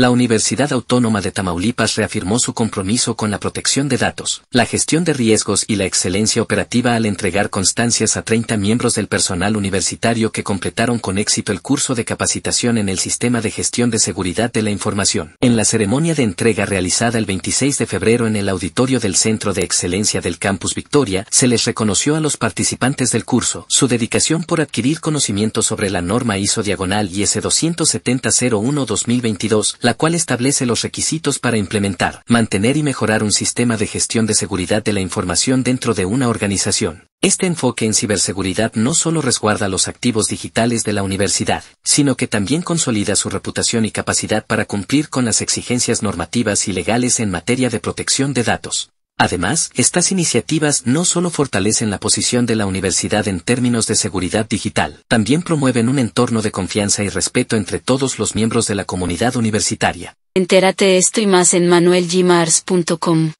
la Universidad Autónoma de Tamaulipas reafirmó su compromiso con la protección de datos, la gestión de riesgos y la excelencia operativa al entregar constancias a 30 miembros del personal universitario que completaron con éxito el curso de capacitación en el Sistema de Gestión de Seguridad de la Información. En la ceremonia de entrega realizada el 26 de febrero en el auditorio del Centro de Excelencia del Campus Victoria, se les reconoció a los participantes del curso su dedicación por adquirir conocimiento sobre la norma ISO diagonal IS 270-01-2022, la cual establece los requisitos para implementar, mantener y mejorar un sistema de gestión de seguridad de la información dentro de una organización. Este enfoque en ciberseguridad no solo resguarda los activos digitales de la universidad, sino que también consolida su reputación y capacidad para cumplir con las exigencias normativas y legales en materia de protección de datos. Además, estas iniciativas no solo fortalecen la posición de la universidad en términos de seguridad digital, también promueven un entorno de confianza y respeto entre todos los miembros de la comunidad universitaria. Entérate esto y más en manuelgimars.com.